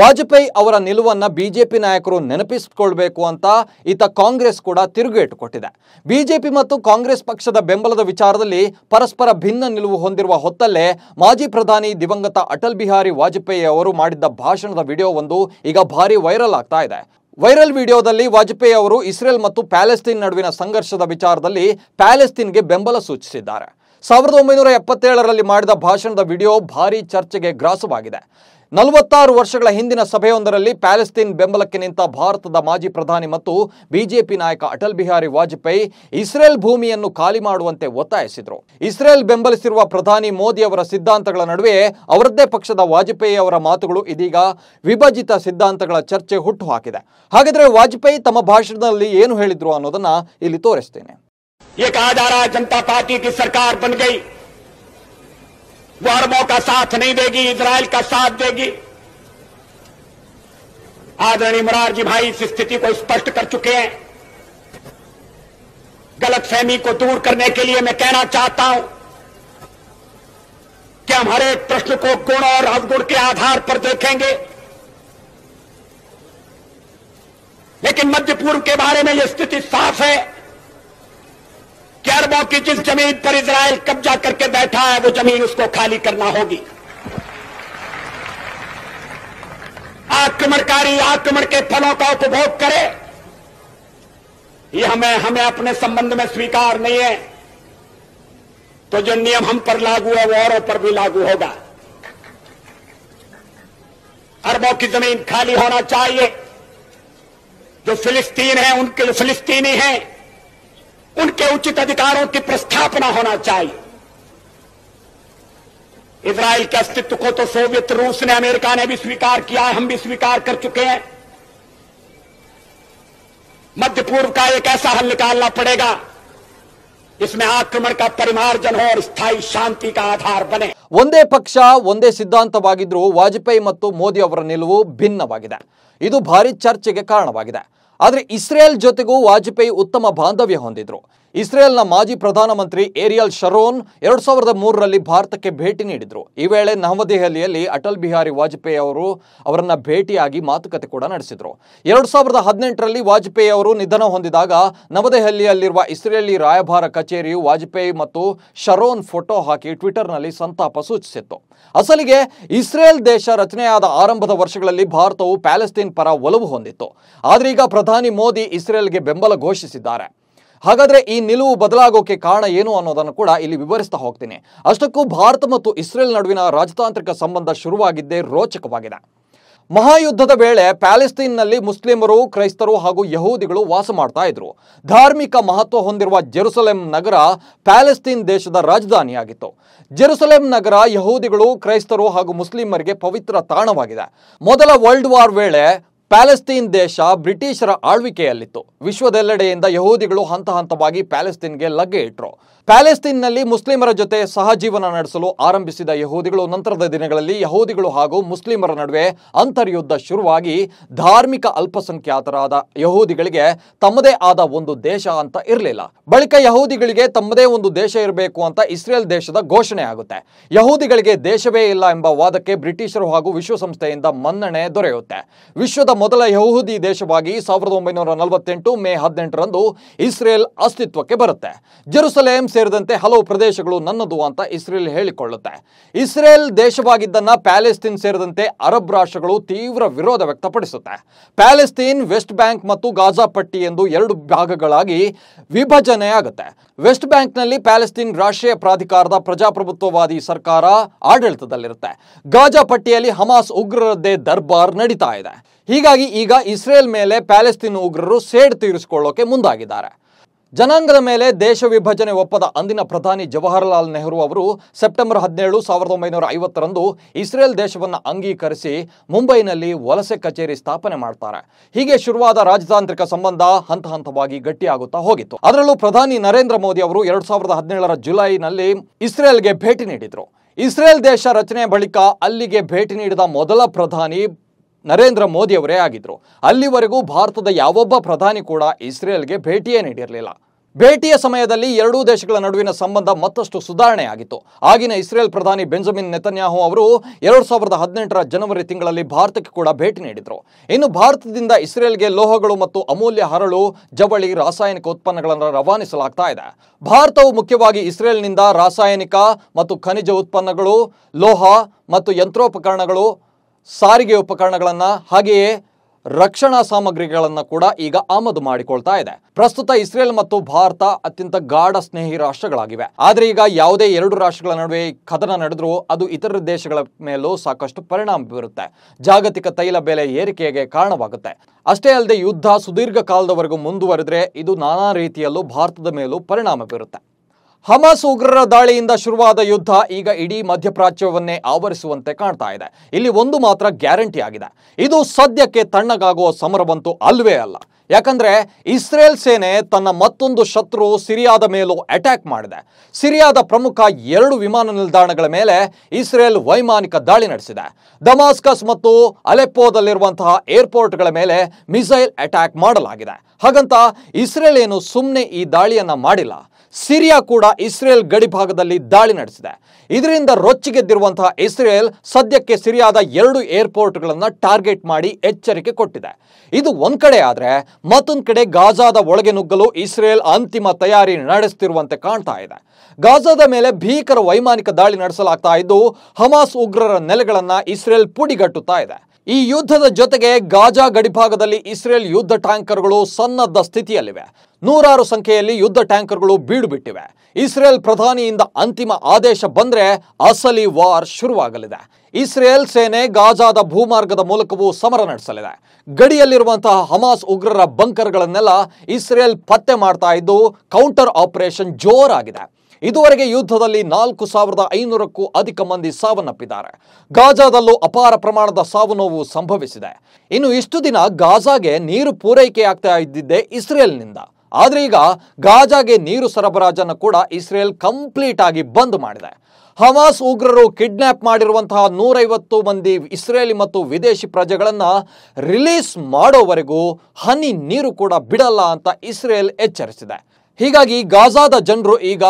ವಾಜಪೇಯಿ ಅವರ ನಿಲುವನ್ನ ಬಿಜೆಪಿ ನಾಯಕರು ನೆನಪಿಸಿಕೊಳ್ಬೇಕು ಅಂತ ಈತ ಕಾಂಗ್ರೆಸ್ ಕೂಡ ತಿರುಗೇಟು ಕೊಟ್ಟಿದೆ ಬಿಜೆಪಿ ಮತ್ತು ಕಾಂಗ್ರೆಸ್ ಪಕ್ಷದ ಬೆಂಬಲದ ವಿಚಾರದಲ್ಲಿ ಪರಸ್ಪರ ಭಿನ್ನ ನಿಲುವು ಹೊಂದಿರುವ ಹೊತ್ತಲ್ಲೇ ಮಾಜಿ ಪ್ರಧಾನಿ ದಿವಂಗತ ಅಟಲ್ ಬಿಹಾರಿ ವಾಜಪೇಯಿ ಅವರು ಮಾಡಿದ್ದ ಭಾಷಣದ ವಿಡಿಯೋ ಒಂದು ಈಗ ಭಾರತ ಭಾರಿ ವೈರಲ್ ಆಗ್ತಾ ಇದೆ ವೈರಲ್ ವಿಡಿಯೋದಲ್ಲಿ ವಾಜಪೇಯಿ ಅವರು ಇಸ್ರೇಲ್ ಮತ್ತು ಪ್ಯಾಲೆಸ್ತೀನ್ ನಡುವಿನ ಸಂಘರ್ಷದ ವಿಚಾರದಲ್ಲಿ ಪ್ಯಾಲೆಸ್ತೀನ್ಗೆ ಬೆಂಬಲ ಸೂಚಿಸಿದ್ದಾರೆ ಸಾವಿರದ ಒಂಬೈನೂರ ಎಪ್ಪತ್ತೇಳರಲ್ಲಿ ಮಾಡಿದ ಭಾಷಣದ ವಿಡಿಯೋ ಭಾರಿ ಚರ್ಚೆಗೆ ಗ್ರಾಸವಾಗಿದೆ ನಲವತ್ತಾರು ವರ್ಷಗಳ ಹಿಂದಿನ ಸಭೆಯೊಂದರಲ್ಲಿ ಪ್ಯಾಲೆಸ್ತೀನ್ ಬೆಂಬಲಕ್ಕೆ ನಿಂತ ಭಾರತದ ಮಾಜಿ ಪ್ರಧಾನಿ ಮತ್ತು ಬಿಜೆಪಿ ನಾಯಕ ಅಟಲ್ ಬಿಹಾರಿ ವಾಜಪೇಯಿ ಇಸ್ರೇಲ್ ಭೂಮಿಯನ್ನು ಖಾಲಿ ಮಾಡುವಂತೆ ಒತ್ತಾಯಿಸಿದರು ಇಸ್ರೇಲ್ ಬೆಂಬಲಿಸಿರುವ ಪ್ರಧಾನಿ ಮೋದಿ ಅವರ ಸಿದ್ಧಾಂತಗಳ ನಡುವೆ ಅವರದ್ದೇ ಪಕ್ಷದ ವಾಜಪೇಯಿ ಅವರ ಮಾತುಗಳು ಇದೀಗ ವಿಭಜಿತ ಸಿದ್ಧಾಂತಗಳ ಚರ್ಚೆ ಹುಟ್ಟುಹಾಕಿದೆ ಹಾಗಾದರೆ ವಾಜಪೇಯಿ ತಮ್ಮ ಭಾಷಣದಲ್ಲಿ ಏನು ಹೇಳಿದ್ರು ಅನ್ನೋದನ್ನ ಇಲ್ಲಿ ತೋರಿಸ್ತೇನೆ वो अरबों का साथ नहीं देगी इसराइल का साथ देगी आदरणीय जी भाई इस स्थिति को स्पष्ट कर चुके हैं गलत फहमी को दूर करने के लिए मैं कहना चाहता हूं कि हम हर एक प्रश्न को गुण और अवगुण के आधार पर देखेंगे लेकिन मध्य पूर्व के बारे में यह स्थिति साफ है अरबों की जिस जमीन पर इसराइल कब्जा करके बैठा है वो जमीन उसको खाली करना होगी आक्रमणकारी आक्रमण के फलों का उपभोग करे यह हमें हमें अपने संबंध में स्वीकार नहीं है तो जो नियम हम पर लागू है वो औरों पर भी लागू होगा अरबों की जमीन खाली होना चाहिए जो फिलिस्तीन है उनके जो फिलिस्तीनी हैं उनके उचित अधिकारों की प्रस्थापना होना चाहिए इसराइल के अस्तित्व को तो सोवियत रूस ने अमेरिका ने भी स्वीकार किया हम भी स्वीकार कर चुके हैं मध्य पूर्व का एक ऐसा हल निकालना पड़ेगा इसमें आक्रमण का परिमार्जन हो और स्थायी शांति का आधार बने वंदे पक्ष वंदे सिद्धांत वाजपेयी मोदी निलू भिन्न इतना भारी चर्चे कारण ಆದರೆ ಇಸ್ರೇಲ್ ಜೊತೆಗೂ ವಾಜಪೇಯಿ ಉತ್ತಮ ಬಾಂಧವ್ಯ ಹೊಂದಿದ್ರು ಇಸ್ರೇಲ್ನ ಮಾಜಿ ಪ್ರಧಾನಮಂತ್ರಿ ಏರಿಯಲ್ ಶರೋನ್ ಎರಡ್ ಸಾವಿರದ ಮೂರರಲ್ಲಿ ಭಾರತಕ್ಕೆ ಭೇಟಿ ನೀಡಿದರು ಈ ವೇಳೆ ನವದೆಹಲಿಯಲ್ಲಿ ಅಟಲ್ ಬಿಹಾರಿ ವಾಜಪೇಯಿ ಅವರು ಅವರನ್ನ ಭೇಟಿಯಾಗಿ ಮಾತುಕತೆ ಕೂಡ ನಡೆಸಿದರು ಎರಡ್ ಸಾವಿರದ ಹದಿನೆಂಟರಲ್ಲಿ ವಾಜಪೇಯಿ ಅವರು ನಿಧನ ಹೊಂದಿದಾಗ ನವದೆಹಲಿಯಲ್ಲಿರುವ ಇಸ್ರೇಲಿ ರಾಯಭಾರ ಕಚೇರಿಯು ವಾಜಪೇಯಿ ಮತ್ತು ಶರೋನ್ ಫೋಟೋ ಹಾಕಿ ಟ್ವಿಟರ್ನಲ್ಲಿ ಸಂತಾಪ ಸೂಚಿಸಿತ್ತು ಅಸಲಿಗೆ ಇಸ್ರೇಲ್ ದೇಶ ರಚನೆಯಾದ ಆರಂಭದ ವರ್ಷಗಳಲ್ಲಿ ಭಾರತವು ಪ್ಯಾಲೆಸ್ತೀನ್ ಪರ ಒಲವು ಹೊಂದಿತ್ತು ಆದರೀಗ ಪ್ರಧಾನಿ ಮೋದಿ ಇಸ್ರೇಲ್ಗೆ ಬೆಂಬಲ ಘೋಷಿಸಿದ್ದಾರೆ ಹಾಗಾದ್ರೆ ಈ ನಿಲುವು ಬದಲಾಗೋಕೆ ಕಾರಣ ಏನು ಅನ್ನೋದನ್ನು ಕೂಡ ಇಲ್ಲಿ ವಿವರಿಸ್ತಾ ಹೋಗ್ತೀನಿ ಅಷ್ಟಕ್ಕೂ ಭಾರತ ಮತ್ತು ಇಸ್ರೇಲ್ ನಡುವಿನ ರಾಜತಾಂತ್ರಿಕ ಸಂಬಂಧ ಶುರುವಾಗಿದ್ದೇ ರೋಚಕವಾಗಿದೆ ಮಹಾಯುದ್ಧದ ವೇಳೆ ಪ್ಯಾಲೆಸ್ತೀನ್ನಲ್ಲಿ ಮುಸ್ಲಿಮರು ಕ್ರೈಸ್ತರು ಹಾಗೂ ಯಹೂದಿಗಳು ವಾಸ ಮಾಡ್ತಾ ಇದ್ರು ಧಾರ್ಮಿಕ ಮಹತ್ವ ಹೊಂದಿರುವ ಜೆರುಸಲೇಂ ನಗರ ಪ್ಯಾಲೆಸ್ತೀನ್ ದೇಶದ ರಾಜಧಾನಿಯಾಗಿತ್ತು ಜೆರುಸಲೇಂ ನಗರ ಯಹೂದಿಗಳು ಕ್ರೈಸ್ತರು ಹಾಗೂ ಮುಸ್ಲಿಮರಿಗೆ ಪವಿತ್ರ ತಾಣವಾಗಿದೆ ಮೊದಲ ವರ್ಲ್ಡ್ ವಾರ್ ವೇಳೆ ಪ್ಯಾಲೆಸ್ತೀನ್ ದೇಶ ಬ್ರಿಟಿಷರ ಆಳ್ವಿಕೆಯಲ್ಲಿತ್ತು ವಿಶ್ವದೆಲ್ಲೆಡೆಯಿಂದ ಯಹೂದಿಗಳು ಹಂತ ಹಂತವಾಗಿ ಪ್ಯಾಲೆಸ್ತೀನ್ಗೆ ಲಗ್ಗೆ ಇಟ್ರು ಪ್ಯಾಲೆಸ್ತೀನ್ನಲ್ಲಿ ಮುಸ್ಲಿಮರ ಜೊತೆ ಸಹಜೀವನ ನಡೆಸಲು ಆರಂಭಿಸಿದ ಯಹೂದಿಗಳು ನಂತರದ ದಿನಗಳಲ್ಲಿ ಯಹೂದಿಗಳು ಹಾಗೂ ಮುಸ್ಲಿಮರ ನಡುವೆ ಅಂತರ್ಯುದ್ಧ ಶುರುವಾಗಿ ಧಾರ್ಮಿಕ ಅಲ್ಪಸಂಖ್ಯಾತರಾದ ಯಹೂದಿಗಳಿಗೆ ತಮ್ಮದೇ ಆದ ಒಂದು ದೇಶ ಅಂತ ಇರಲಿಲ್ಲ ಬಳಿಕ ಯಹೂದಿಗಳಿಗೆ ತಮ್ಮದೇ ಒಂದು ದೇಶ ಇರಬೇಕು ಅಂತ ಇಸ್ರೇಲ್ ದೇಶದ ಘೋಷಣೆ ಆಗುತ್ತೆ ಯಹೂದಿಗಳಿಗೆ ದೇಶವೇ ಇಲ್ಲ ಎಂಬ ವಾದಕ್ಕೆ ಬ್ರಿಟಿಷರು ಹಾಗೂ ವಿಶ್ವಸಂಸ್ಥೆಯಿಂದ ಮನ್ನಣೆ ದೊರೆಯುತ್ತೆ ವಿಶ್ವದ ಮೊದಲ ಯಹೂದಿ ದೇಶವಾಗಿ ಸಾವಿರದ ಒಂಬೈನೂರ ನಲವತ್ತೆಂಟು ಮೇ ಹದಿನೆಂಟರಂದು ಇಸ್ರೇಲ್ ಅಸ್ತಿತ್ವಕ್ಕೆ ಬರುತ್ತೆ ಜೆರುಸಲೇಮ್ ಸೇರಿದಂತೆ ಹಲವು ಪ್ರದೇಶಗಳು ನನ್ನದು ಅಂತ ಇಸ್ರೇಲ್ ಹೇಳಿಕೊಳ್ಳುತ್ತೆ ಇಸ್ರೇಲ್ ದೇಶವಾಗಿದ್ದನ್ನ ಪ್ಯಾಲೆಸ್ತೀನ್ ಸೇರಿದಂತೆ ಅರಬ್ ರಾಷ್ಟ್ರಗಳು ತೀವ್ರ ವಿರೋಧ ವ್ಯಕ್ತಪಡಿಸುತ್ತೆ ಪ್ಯಾಲೆಸ್ತೀನ್ ವೆಸ್ಟ್ ಬ್ಯಾಂಕ್ ಮತ್ತು ಗಾಜಾ ಪಟ್ಟಿ ಎಂದು ಎರಡು ಭಾಗಗಳಾಗಿ ವಿಭಜನೆಯಾಗುತ್ತೆ ವೆಸ್ಟ್ ಬ್ಯಾಂಕ್ನಲ್ಲಿ ಪ್ಯಾಲೆಸ್ತೀನ್ ರಾಷ್ಟ್ರೀಯ ಪ್ರಾಧಿಕಾರದ ಪ್ರಜಾಪ್ರಭುತ್ವವಾದಿ ಸರ್ಕಾರ ಆಡಳಿತದಲ್ಲಿರುತ್ತೆ ಗಾಜಾ ಪಟ್ಟಿಯಲ್ಲಿ ಹಮಾಸ್ ಉಗ್ರರದ್ದೇ ದರ್ಬಾರ್ ನಡೀತಾ ಇದೆ ಹೀಗಾಗಿ ಈಗ ಇಸ್ರೇಲ್ ಮೇಲೆ ಪ್ಯಾಲೆಸ್ತೀನ್ ಉಗ್ರರು ಸೇಡ್ ತೀರಿಸಿಕೊಳ್ಳೋಕೆ ಮುಂದಾಗಿದ್ದಾರೆ ಜನಾಂಗದ ಮೇಲೆ ದೇಶ ವಿಭಜನೆ ಒಪ್ಪದ ಅಂದಿನ ಪ್ರಧಾನಿ ಜವಾಹರಲಾಲ್ ನೆಹರು ಅವರು ಸೆಪ್ಟೆಂಬರ್ ಹದಿನೇಳು ಸಾವಿರದ ಒಂಬೈನೂರ ಐವತ್ತರಂದು ಇಸ್ರೇಲ್ ದೇಶವನ್ನು ಅಂಗೀಕರಿಸಿ ಮುಂಬೈನಲ್ಲಿ ವಲಸೆ ಕಚೇರಿ ಸ್ಥಾಪನೆ ಮಾಡ್ತಾರೆ ಹೀಗೆ ಶುರುವಾದ ರಾಜತಾಂತ್ರಿಕ ಸಂಬಂಧ ಹಂತ ಹಂತವಾಗಿ ಗಟ್ಟಿಯಾಗುತ್ತಾ ಹೋಗಿತ್ತು ಅದರಲ್ಲೂ ಪ್ರಧಾನಿ ನರೇಂದ್ರ ಮೋದಿ ಅವರು ಎರಡು ಸಾವಿರದ ಹದಿನೇಳರ ಜುಲೈನಲ್ಲಿ ಇಸ್ರೇಲ್ಗೆ ಭೇಟಿ ನೀಡಿದರು ಇಸ್ರೇಲ್ ದೇಶ ರಚನೆ ಬಳಿಕ ಅಲ್ಲಿಗೆ ಭೇಟಿ ನೀಡಿದ ಮೊದಲ ಪ್ರಧಾನಿ ನರೇಂದ್ರ ಮೋದಿಯವರೇ ಆಗಿದ್ರು ಅಲ್ಲಿವರೆಗೂ ಭಾರತದ ಯಾವೊಬ್ಬ ಪ್ರಧಾನಿ ಕೂಡ ಇಸ್ರೇಲ್ಗೆ ಭೇಟಿಯೇ ನೀಡಿರಲಿಲ್ಲ ಭೇಟಿಯ ಸಮಯದಲ್ಲಿ ಎರಡೂ ದೇಶಗಳ ನಡುವಿನ ಸಂಬಂಧ ಮತ್ತಷ್ಟು ಸುಧಾರಣೆ ಆಗಿತ್ತು ಆಗಿನ ಇಸ್ರೇಲ್ ಪ್ರಧಾನಿ ಬೆಂಜಮಿನ್ ನೆತನ್ಯಾಹು ಅವರು ಎರಡು ಸಾವಿರದ ಹದಿನೆಂಟರ ಜನವರಿ ತಿಂಗಳಲ್ಲಿ ಭಾರತಕ್ಕೆ ಕೂಡ ಭೇಟಿ ನೀಡಿದರು ಇನ್ನು ಭಾರತದಿಂದ ಇಸ್ರೇಲ್ಗೆ ಲೋಹಗಳು ಮತ್ತು ಅಮೂಲ್ಯ ಹರಳು ಜವಳಿ ರಾಸಾಯನಿಕ ಉತ್ಪನ್ನಗಳನ್ನು ರವಾನಿಸಲಾಗ್ತಾ ಇದೆ ಭಾರತವು ಮುಖ್ಯವಾಗಿ ಇಸ್ರೇಲ್ನಿಂದ ರಾಸಾಯನಿಕ ಮತ್ತು ಖನಿಜ ಉತ್ಪನ್ನಗಳು ಲೋಹ ಮತ್ತು ಯಂತ್ರೋಪಕರಣಗಳು ಸಾರಿಗೆ ಉಪಕರಣಗಳನ್ನು ಹಾಗೆಯೇ ರಕ್ಷಣಾ ಸಾಮಗ್ರಿಗಳನ್ನು ಕೂಡ ಈಗ ಆಮದು ಮಾಡಿಕೊಳ್ತಾ ಇದೆ ಪ್ರಸ್ತುತ ಇಸ್ರೇಲ್ ಮತ್ತು ಭಾರತ ಅತ್ಯಂತ ಗಾಢ ಸ್ನೇಹಿ ರಾಷ್ಟ್ರಗಳಾಗಿವೆ ಆದರೆ ಈಗ ಯಾವುದೇ ಎರಡು ರಾಷ್ಟ್ರಗಳ ನಡುವೆ ಕದನ ನಡೆದರೂ ಅದು ಇತರ ದೇಶಗಳ ಮೇಲೂ ಸಾಕಷ್ಟು ಪರಿಣಾಮ ಬೀರುತ್ತೆ ಜಾಗತಿಕ ತೈಲ ಬೆಲೆ ಏರಿಕೆಗೆ ಕಾರಣವಾಗುತ್ತೆ ಅಷ್ಟೇ ಅಲ್ಲದೆ ಯುದ್ಧ ಸುದೀರ್ಘ ಕಾಲದವರೆಗೂ ಮುಂದುವರೆದ್ರೆ ಇದು ನಾನಾ ರೀತಿಯಲ್ಲೂ ಭಾರತದ ಮೇಲೂ ಪರಿಣಾಮ ಬೀರುತ್ತೆ ಹಮಾಸ್ ಉಗ್ರರ ದಾಳಿಯಿಂದ ಶುರುವಾದ ಯುದ್ಧ ಈಗ ಇಡೀ ಮಧ್ಯಪ್ರಾಚ್ಯವನ್ನೇ ಆವರಿಸುವಂತೆ ಕಾಣ್ತಾ ಇದೆ ಇಲ್ಲಿ ಒಂದು ಮಾತ್ರ ಗ್ಯಾರಂಟಿ ಆಗಿದೆ ಇದು ಸದ್ಯಕ್ಕೆ ತಣ್ಣಗಾಗುವ ಸಮರವಂತೂ ಅಲ್ವೇ ಅಲ್ಲ ಯಾಕಂದ್ರೆ ಇಸ್ರೇಲ್ ಸೇನೆ ತನ್ನ ಮತ್ತೊಂದು ಶತ್ರು ಸಿರಿಯಾದ ಮೇಲೂ ಅಟ್ಯಾಕ್ ಮಾಡಿದೆ ಸಿರಿಯಾದ ಪ್ರಮುಖ ಎರಡು ವಿಮಾನ ನಿಲ್ದಾಣಗಳ ಮೇಲೆ ಇಸ್ರೇಲ್ ವೈಮಾನಿಕ ದಾಳಿ ನಡೆಸಿದೆ ದಮಾಸ್ಕಸ್ ಮತ್ತು ಅಲೆಪ್ಪೋದಲ್ಲಿರುವಂತಹ ಏರ್ಪೋರ್ಟ್ಗಳ ಮೇಲೆ ಮಿಸೈಲ್ ಅಟ್ಯಾಕ್ ಮಾಡಲಾಗಿದೆ ಹಾಗಂತ ಇಸ್ರೇಲ್ ಏನು ಸುಮ್ಮನೆ ಈ ದಾಳಿಯನ್ನ ಮಾಡಿಲ್ಲ ಸಿರಿಯಾ ಕೂಡ ಇಸ್ರೇಲ್ ಗಡಿ ಭಾಗದಲ್ಲಿ ದಾಳಿ ನಡೆಸಿದೆ ಇದರಿಂದ ರೊಚ್ಚಿಗೆದ್ದಿರುವಂತಹ ಇಸ್ರೇಲ್ ಸದ್ಯಕ್ಕೆ ಸಿರಿಯಾದ ಎರಡು ಏರ್ಪೋರ್ಟ್ಗಳನ್ನು ಟಾರ್ಗೆಟ್ ಮಾಡಿ ಎಚ್ಚರಿಕೆ ಕೊಟ್ಟಿದೆ ಇದು ಒಂದ್ ಕಡೆ ಆದರೆ ಮತ್ತೊಂದು ಕಡೆ ಗಾಜಾದ ಒಳಗೆ ನುಗ್ಗಲು ಇಸ್ರೇಲ್ ಅಂತಿಮ ತಯಾರಿ ನಡೆಸುತ್ತಿರುವಂತೆ ಕಾಣ್ತಾ ಇದೆ ಗಾಜಾದ ಮೇಲೆ ಭೀಕರ ವೈಮಾನಿಕ ದಾಳಿ ನಡೆಸಲಾಗ್ತಾ ಇದ್ದು ಹಮಾಸ್ ಉಗ್ರರ ನೆಲೆಗಳನ್ನು ಇಸ್ರೇಲ್ ಪುಡಿಗಟ್ಟುತ್ತಾ ಇದೆ ಈ ಯುದ್ಧದ ಜೊತೆಗೆ ಗಾಜಾ ಗಡಿಭಾಗದಲ್ಲಿ ಇಸ್ರೇಲ್ ಯುದ್ಧ ಟ್ಯಾಂಕರ್ಗಳು ಸನ್ನದ್ಧ ಸ್ಥಿತಿಯಲ್ಲಿವೆ ನೂರಾರು ಸಂಖ್ಯೆಯಲ್ಲಿ ಯುದ್ಧ ಟ್ಯಾಂಕರ್ಗಳು ಬೀಡುಬಿಟ್ಟಿವೆ ಇಸ್ರೇಲ್ ಪ್ರಧಾನಿಯಿಂದ ಅಂತಿಮ ಆದೇಶ ಬಂದರೆ ಅಸಲಿ ವಾರ್ ಶುರುವಾಗಲಿದೆ ಇಸ್ರೇಲ್ ಸೇನೆ ಗಾಜಾದ ಭೂಮಾರ್ಗದ ಮೂಲಕವೂ ಸಮರ ನಡೆಸಲಿದೆ ಗಡಿಯಲ್ಲಿರುವಂತಹ ಹಮಾಸ್ ಉಗ್ರರ ಬಂಕರ್ಗಳನ್ನೆಲ್ಲ ಇಸ್ರೇಲ್ ಪತ್ತೆ ಮಾಡ್ತಾ ಇದ್ದು ಕೌಂಟರ್ ಆಪರೇಷನ್ ಜೋರಾಗಿದೆ ಇದುವರೆಗೆ ಯುದ್ಧದಲ್ಲಿ ನಾಲ್ಕು ಸಾವಿರದ ಐನೂರಕ್ಕೂ ಅಧಿಕ ಮಂದಿ ಸಾವನ್ನಪ್ಪಿದ್ದಾರೆ ಗಾಜಾದಲ್ಲೂ ಅಪಾರ ಪ್ರಮಾಣದ ಸಾವು ನೋವು ಸಂಭವಿಸಿದೆ ಇನ್ನು ಇಷ್ಟು ದಿನ ಗಾಜಾಗೆ ನೀರು ಪೂರೈಕೆ ಆಗ್ತಾ ಇದ್ದಿದ್ದೆ ಇಸ್ರೇಲ್ನಿಂದ ಆದ್ರೆ ಈಗ ಗಾಜಾಗೆ ನೀರು ಸರಬರಾಜನ್ನು ಕೂಡ ಇಸ್ರೇಲ್ ಕಂಪ್ಲೀಟ್ ಆಗಿ ಬಂದ್ ಮಾಡಿದೆ ಹಮಾಸ್ ಉಗ್ರರು ಕಿಡ್ನಾಪ್ ಮಾಡಿರುವಂತಹ ನೂರೈವತ್ತು ಮಂದಿ ಇಸ್ರೇಲಿ ಮತ್ತು ವಿದೇಶಿ ಪ್ರಜೆಗಳನ್ನು ರಿಲೀಸ್ ಮಾಡೋವರೆಗೂ ಹನಿ ನೀರು ಕೂಡ ಬಿಡಲ್ಲ ಅಂತ ಇಸ್ರೇಲ್ ಎಚ್ಚರಿಸಿದೆ ಹೀಗಾಗಿ ಗಾಜಾದ ಜನರು ಈಗ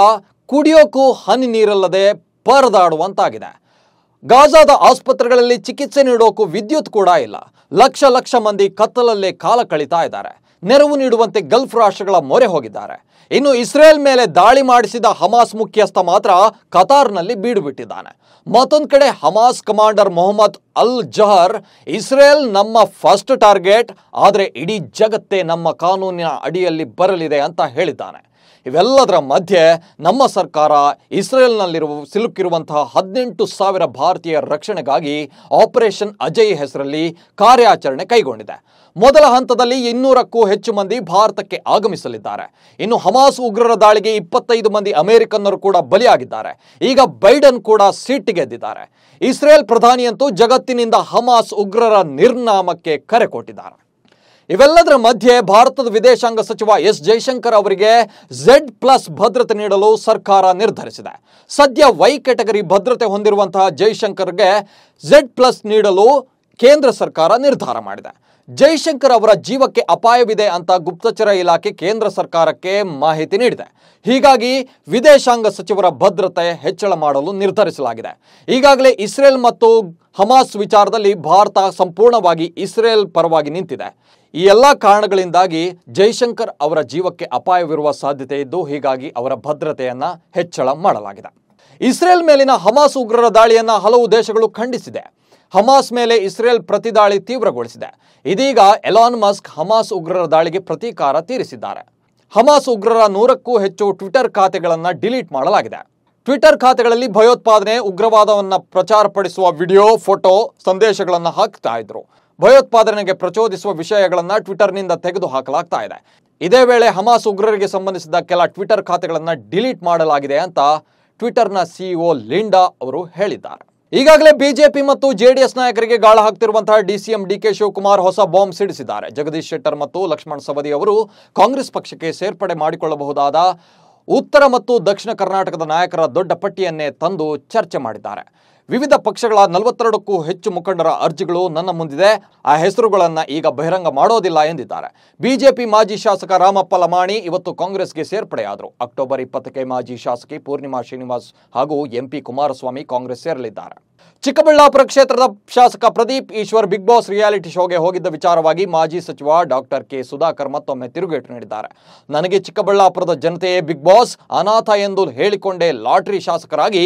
ಕುಡಿಯೋಕ್ಕೂ ಹನಿ ನೀರಲ್ಲದೆ ಪರದಾಡುವಂತಾಗಿದೆ ಗಾಜಾದ ಆಸ್ಪತ್ರೆಗಳಲ್ಲಿ ಚಿಕಿತ್ಸೆ ನೀಡೋಕ್ಕೂ ವಿದ್ಯುತ್ ಕೂಡ ಇಲ್ಲ ಲಕ್ಷ ಲಕ್ಷ ಮಂದಿ ಕತ್ತಲಲ್ಲೇ ಕಾಲ ಕಳೀತಾ ಇದ್ದಾರೆ ನೆರವು ನೀಡುವಂತೆ ಗಲ್ಫ್ ರಾಷ್ಟ್ರಗಳ ಮೊರೆ ಹೋಗಿದ್ದಾರೆ ಇನ್ನು ಇಸ್ರೇಲ್ ಮೇಲೆ ದಾಳಿ ಮಾಡಿಸಿದ ಹಮಾಸ್ ಮುಖ್ಯಸ್ಥ ಮಾತ್ರ ಕತಾರ್ನಲ್ಲಿ ಬೀಡುಬಿಟ್ಟಿದ್ದಾನೆ ಮತ್ತೊಂದು ಕಡೆ Hamas commander Mohammed al Zahar Israel ನಮ್ಮ ಫಸ್ಟ್ ಟಾರ್ಗೆಟ್ ಆದರೆ ಇಡೀ ಜಗತ್ತೇ ನಮ್ಮ ಕಾನೂನಿನ ಅಡಿಯಲ್ಲಿ ಬರಲಿದೆ ಅಂತ ಹೇಳಿದ್ದಾನೆ ಇವೆಲ್ಲದರ ಮಧ್ಯೆ ನಮ್ಮ ಸರ್ಕಾರ ಇಸ್ರೇಲ್ನಲ್ಲಿರುವ ಸಿಲುಕಿರುವಂತಹ ಹದಿನೆಂಟು ಸಾವಿರ ಭಾರತೀಯ ರಕ್ಷಣೆಗಾಗಿ ಆಪರೇಷನ್ ಅಜಯ್ ಹೆಸರಲ್ಲಿ ಕಾರ್ಯಾಚರಣೆ ಕೈಗೊಂಡಿದೆ ಮೊದಲ ಹಂತದಲ್ಲಿ ಇನ್ನೂರಕ್ಕೂ ಹೆಚ್ಚು ಮಂದಿ ಭಾರತಕ್ಕೆ ಆಗಮಿಸಲಿದ್ದಾರೆ ಇನ್ನು ಹಮಾಸ್ ಉಗ್ರರ ದಾಳಿಗೆ ಇಪ್ಪತ್ತೈದು ಮಂದಿ ಅಮೆರಿಕನ್ನರು ಕೂಡ ಬಲಿಯಾಗಿದ್ದಾರೆ ಈಗ ಬೈಡನ್ ಕೂಡ ಸೀಟ್ಗೆದ್ದಿದ್ದಾರೆ ಇಸ್ರೇಲ್ ಪ್ರಧಾನಿಯಂತೂ ಜಗತ್ ಇವತ್ತಿನಿಂದ ಹಮಾಸ್ ಉಗ್ರರ ನಿರ್ನಾಮಕ್ಕೆ ಕರೆ ಕೊಟ್ಟಿದ್ದಾರೆ ಇವೆಲ್ಲದರ ಮಧ್ಯೆ ಭಾರತದ ವಿದೇಶಾಂಗ ಸಚಿವ ಎಸ್ ಜೈಶಂಕರ್ ಅವರಿಗೆ ಝೆಡ್ ಪ್ಲಸ್ ಭದ್ರತೆ ನೀಡಲು ಸರ್ಕಾರ ನಿರ್ಧರಿಸಿದೆ ಸದ್ಯ ವೈ ಕೆಟಗರಿ ಭದ್ರತೆ ಹೊಂದಿರುವಂತಹ ಜೈಶಂಕರ್ಗೆ ಝೆಡ್ ಪ್ಲಸ್ ನೀಡಲು ಕೇಂದ್ರ ಸರ್ಕಾರ ನಿರ್ಧಾರ ಮಾಡಿದೆ ಜೈಶಂಕರ್ ಅವರ ಜೀವಕ್ಕೆ ಅಪಾಯವಿದೆ ಅಂತ ಗುಪ್ತಚರ ಇಲಾಖೆ ಕೇಂದ್ರ ಸರ್ಕಾರಕ್ಕೆ ಮಾಹಿತಿ ನೀಡಿದೆ ಹೀಗಾಗಿ ವಿದೇಶಾಂಗ ಸಚಿವರ ಭದ್ರತೆ ಹೆಚ್ಚಳ ಮಾಡಲು ನಿರ್ಧರಿಸಲಾಗಿದೆ ಈಗಾಗಲೇ ಇಸ್ರೇಲ್ ಮತ್ತು ಹಮಾಸ್ ವಿಚಾರದಲ್ಲಿ ಭಾರತ ಸಂಪೂರ್ಣವಾಗಿ ಇಸ್ರೇಲ್ ಪರವಾಗಿ ನಿಂತಿದೆ ಈ ಎಲ್ಲ ಕಾರಣಗಳಿಂದಾಗಿ ಜೈಶಂಕರ್ ಅವರ ಜೀವಕ್ಕೆ ಅಪಾಯವಿರುವ ಸಾಧ್ಯತೆ ಇದ್ದು ಹೀಗಾಗಿ ಅವರ ಭದ್ರತೆಯನ್ನು ಹೆಚ್ಚಳ ಮಾಡಲಾಗಿದೆ ಇಸ್ರೇಲ್ ಮೇಲಿನ ಹಮಾಸ್ ಉಗ್ರರ ದಾಳಿಯನ್ನು ಹಲವು ದೇಶಗಳು ಖಂಡಿಸಿದೆ ಹಮಾಸ್ ಮೇಲೆ ಇಸ್ರೇಲ್ ಪ್ರತಿದಾಳಿ ತೀವ್ರಗೊಳಿಸಿದೆ ಇದೀಗ ಎಲಾನ್ ಮಸ್ಕ್ ಹಮಾಸ್ ಉಗ್ರರ ದಾಳಿಗೆ ಪ್ರತೀಕಾರ ತೀರಿಸಿದ್ದಾರೆ ಹಮಾಸ್ ಉಗ್ರರ ನೂರಕ್ಕೂ ಹೆಚ್ಚು ಟ್ವಿಟರ್ ಖಾತೆಗಳನ್ನು ಡಿಲೀಟ್ ಮಾಡಲಾಗಿದೆ ಟ್ವಿಟರ್ ಖಾತೆಗಳಲ್ಲಿ ಭಯೋತ್ಪಾದನೆ ಉಗ್ರವಾದವನ್ನು ಪ್ರಚಾರಪಡಿಸುವ ವಿಡಿಯೋ ಫೋಟೋ ಸಂದೇಶಗಳನ್ನು ಹಾಕ್ತಾ ಇದ್ರು ಭಯೋತ್ಪಾದನೆಗೆ ಪ್ರಚೋದಿಸುವ ವಿಷಯಗಳನ್ನು ಟ್ವಿಟರ್ನಿಂದ ತೆಗೆದು ಹಾಕಲಾಗ್ತಾ ಇದೆ ಇದೇ ವೇಳೆ ಹಮಾಸ್ ಉಗ್ರರಿಗೆ ಸಂಬಂಧಿಸಿದ ಕೆಲ ಟ್ವಿಟರ್ ಖಾತೆಗಳನ್ನು ಡಿಲೀಟ್ ಮಾಡಲಾಗಿದೆ ಅಂತ ಟ್ವಿಟರ್ನ ಸಿಇಒ ಲಿಂಡಾ ಅವರು ಹೇಳಿದ್ದಾರೆ ಈಗಾಗಲೇ ಬಿಜೆಪಿ ಮತ್ತು ಜೆಡಿಎಸ್ ನಾಯಕರಿಗೆ ಗಾಳ ಹಾಕ್ತಿರುವಂತಹ ಡಿಸಿಎಂ ಡಿಕೆ ಶಿವಕುಮಾರ್ ಹೊಸ ಬಾಂಬ್ ಸಿಡಿಸಿದ್ದಾರೆ ಜಗದೀಶ್ ಶೆಟ್ಟರ್ ಮತ್ತು ಲಕ್ಷ್ಮಣ್ ಸವದಿ ಅವರು ಕಾಂಗ್ರೆಸ್ ಪಕ್ಷಕ್ಕೆ ಸೇರ್ಪಡೆ ಮಾಡಿಕೊಳ್ಳಬಹುದಾದ ಉತ್ತರ ಮತ್ತು ದಕ್ಷಿಣ ಕರ್ನಾಟಕದ ನಾಯಕರ ದೊಡ್ಡ ಪಟ್ಟಿಯನ್ನೇ ತಂದು ಚರ್ಚೆ ಮಾಡಿದ್ದಾರೆ ವಿವಿಧ ಪಕ್ಷಗಳ ನಲವತ್ತೆರಡಕ್ಕೂ ಹೆಚ್ಚು ಮುಖಂಡರ ಅರ್ಜಿಗಳು ನನ್ನ ಮುಂದಿದೆ ಆ ಹೆಸರುಗಳನ್ನು ಈಗ ಬಹಿರಂಗ ಮಾಡೋದಿಲ್ಲ ಎಂದಿದ್ದಾರೆ ಬಿಜೆಪಿ ಮಾಜಿ ಶಾಸಕ ರಾಮಪ್ಪ ಲಮಾಣಿ ಇವತ್ತು ಕಾಂಗ್ರೆಸ್ಗೆ ಸೇರ್ಪಡೆಯಾದರು ಅಕ್ಟೋಬರ್ ಇಪ್ಪತ್ತಕ್ಕೆ ಮಾಜಿ ಶಾಸಕಿ ಪೂರ್ಣಿಮಾ ಶ್ರೀನಿವಾಸ್ ಹಾಗೂ ಎಂಪಿ ಕುಮಾರಸ್ವಾಮಿ ಕಾಂಗ್ರೆಸ್ ಸೇರಲಿದ್ದಾರೆ ಚಿಕ್ಕಬಳ್ಳಾಪುರ ಕ್ಷೇತ್ರದ ಶಾಸಕ Pradeep Eshwar Bigg Boss reality ಶೋಗೆ ಹೋಗಿದ್ದ ವಿಚಾರವಾಗಿ ಮಾಜಿ ಸಚಿವ ಡಾಕ್ಟರ್ ಕೆ ಸುಧಾಕರ್ ಮತ್ತೊಮ್ಮೆ ತಿರುಗೇಟು ನೀಡಿದ್ದಾರೆ ನನಗೆ ಚಿಕ್ಕಬಳ್ಳಾಪುರದ ಜನತೆಯೇ ಬಿಗ್ ಬಾಸ್ ಅನಾಥ ಎಂದು ಹೇಳಿಕೊಂಡೇ ಲಾಟರಿ ಶಾಸಕರಾಗಿ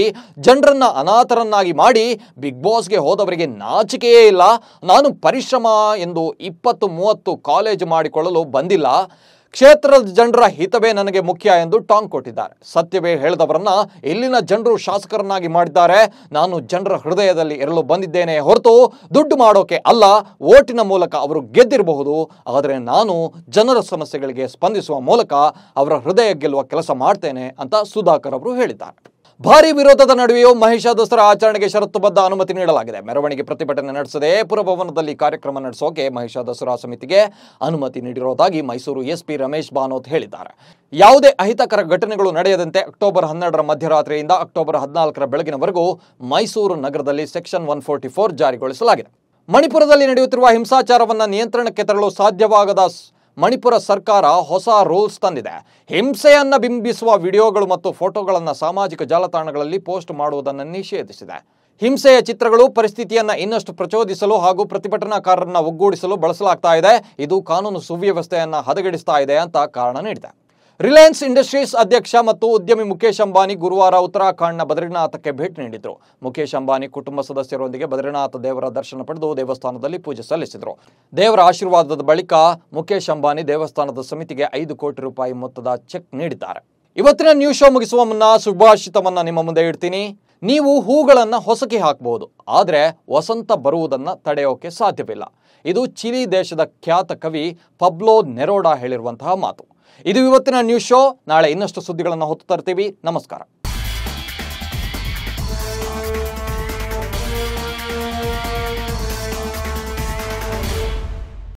ಜನರನ್ನ ಅನಾಥರನ್ನಾಗಿ ಮಾಡಿ ಬಿಗ್ ಬಾಸ್ಗೆ ಹೋದವರಿಗೆ ನಾಚಿಕೆಯೇ ಇಲ್ಲ ನಾನು ಪರಿಶ್ರಮ ಎಂದು ಇಪ್ಪತ್ತು ಮೂವತ್ತು ಕಾಲೇಜು ಮಾಡಿಕೊಳ್ಳಲು ಬಂದಿಲ್ಲ ಕ್ಷೇತ್ರದ ಜನರ ಹಿತವೇ ನನಗೆ ಮುಖ್ಯ ಎಂದು ಟಾಂಗ್ ಕೊಟ್ಟಿದ್ದಾರೆ ಸತ್ಯವೇ ಹೇಳಿದವರನ್ನ ಇಲ್ಲಿನ ಜನರು ಶಾಸಕರನ್ನಾಗಿ ಮಾಡಿದ್ದಾರೆ ನಾನು ಜನರ ಹೃದಯದಲ್ಲಿ ಇರಲು ಬಂದಿದ್ದೇನೆ ಹೊರತು ದುಡ್ಡು ಮಾಡೋಕೆ ಅಲ್ಲ ಓಟಿನ ಮೂಲಕ ಅವರು ಗೆದ್ದಿರಬಹುದು ಆದರೆ ನಾನು ಜನರ ಸಮಸ್ಯೆಗಳಿಗೆ ಸ್ಪಂದಿಸುವ ಮೂಲಕ ಅವರ ಹೃದಯ ಗೆಲ್ಲುವ ಕೆಲಸ ಮಾಡ್ತೇನೆ ಅಂತ ಸುಧಾಕರ್ ಅವರು ಹೇಳಿದ್ದಾರೆ ಭಾರಿ ವಿರೋಧದ ನಡುವೆಯೂ ಮಹಿಷಾ ದಸರಾ ಆಚರಣೆಗೆ ಷರತ್ತುಬದ್ಧ ಅನುಮತಿ ನೀಡಲಾಗಿದೆ ಮೆರವಣಿಗೆ ಪ್ರತಿಭಟನೆ ನಡೆಸದೆ ಪುರಭವನದಲ್ಲಿ ಕಾರ್ಯಕ್ರಮ ನಡೆಸೋಕೆ ಮಹಿಷಾ ದಸರಾ ಸಮಿತಿಗೆ ಅನುಮತಿ ನೀಡಿರುವುದಾಗಿ ಮೈಸೂರು ಎಸ್ಪಿ ರಮೇಶ್ ಬಾನೋತ್ ಹೇಳಿದ್ದಾರೆ ಯಾವುದೇ ಅಹಿತಕರ ಘಟನೆಗಳು ನಡೆಯದಂತೆ ಅಕ್ಟೋಬರ್ ಹನ್ನೆರಡರ ಮಧ್ಯರಾತ್ರಿಯಿಂದ ಅಕ್ಟೋಬರ್ ಹದಿನಾಲ್ಕರ ಬೆಳಗಿನವರೆಗೂ ಮೈಸೂರು ನಗರದಲ್ಲಿ ಸೆಕ್ಷನ್ ಒನ್ ಫೋರ್ಟಿ ಫೋರ್ ಜಾರಿಗೊಳಿಸಲಾಗಿದೆ ಮಣಿಪುರದಲ್ಲಿ ನಡೆಯುತ್ತಿರುವ ಹಿಂಸಾಚಾರವನ್ನು ನಿಯಂತ್ರಣಕ್ಕೆ ತರಲು ಸಾಧ್ಯವಾಗದ ಮಣಿಪುರ ಸರ್ಕಾರ ಹೊಸ ರೂಲ್ಸ್ ತಂದಿದೆ ಹಿಂಸೆಯನ್ನು ಬಿಂಬಿಸುವ ವಿಡಿಯೋಗಳು ಮತ್ತು ಫೋಟೋಗಳನ್ನು ಸಾಮಾಜಿಕ ಜಾಲತಾಣಗಳಲ್ಲಿ ಪೋಸ್ಟ್ ಮಾಡುವುದನ್ನು ನಿಷೇಧಿಸಿದೆ ಹಿಂಸೆಯ ಚಿತ್ರಗಳು ಪರಿಸ್ಥಿತಿಯನ್ನು ಇನ್ನಷ್ಟು ಪ್ರಚೋದಿಸಲು ಹಾಗೂ ಪ್ರತಿಭಟನಾಕಾರರನ್ನ ಒಗ್ಗೂಡಿಸಲು ಬಳಸಲಾಗ್ತಾ ಇದೆ ಇದು ಕಾನೂನು ಸುವ್ಯವಸ್ಥೆಯನ್ನು ಹದಗೆಡಿಸ್ತಾ ಇದೆ ಅಂತ ಕಾರಣ ನೀಡಿದೆ ರಿಲಯನ್ಸ್ ಇಂಡಸ್ಟ್ರೀಸ್ ಅಧ್ಯಕ್ಷ ಮತ್ತು ಉದ್ಯಮಿ ಮುಖೇಶ್ ಅಂಬಾನಿ ಗುರುವಾರ ಉತ್ತರಾಖಂಡ್ನ ಬದ್ರಿನಾಥಕ್ಕೆ ಭೇಟಿ ನೀಡಿದರು ಮುಖೇಶ್ ಅಂಬಾನಿ ಕುಟುಂಬ ಸದಸ್ಯರೊಂದಿಗೆ ಬದ್ರಿನಾಥ ದೇವರ ದರ್ಶನ ಪಡೆದು ದೇವಸ್ಥಾನದಲ್ಲಿ ಪೂಜೆ ಸಲ್ಲಿಸಿದರು ದೇವರ ಆಶೀರ್ವಾದದ ಬಳಿಕ ಮುಖೇಶ್ ಅಂಬಾನಿ ದೇವಸ್ಥಾನದ ಸಮಿತಿಗೆ ಐದು ಕೋಟಿ ರೂಪಾಯಿ ಮೊತ್ತದ ಚೆಕ್ ನೀಡಿದ್ದಾರೆ ಇವತ್ತಿನ ನ್ಯೂ ಶೋ ಮುಗಿಸುವ ಮುನ್ನ ಸುಭಾಷಿತವನ್ನು ನಿಮ್ಮ ಮುಂದೆ ಇಡ್ತೀನಿ ನೀವು ಹೂಗಳನ್ನು ಹೊಸಕಿ ಹಾಕಬಹುದು ಆದರೆ ವಸಂತ ಬರುವುದನ್ನು ತಡೆಯೋಕೆ ಸಾಧ್ಯವಿಲ್ಲ ಇದು ಚಿಲಿ ದೇಶದ ಖ್ಯಾತ ಕವಿ ಪಬ್ಲೋ ನೆರೋಡಾ ಹೇಳಿರುವಂತಹ ಮಾತು ಇದು ಇವತ್ತಿನ ನ್ಯೂಸ್ ಶೋ ನಾಳೆ ಇನ್ನಷ್ಟು ಸುದ್ದಿಗಳನ್ನು ಹೊತ್ತು ತರ್ತೀವಿ ನಮಸ್ಕಾರ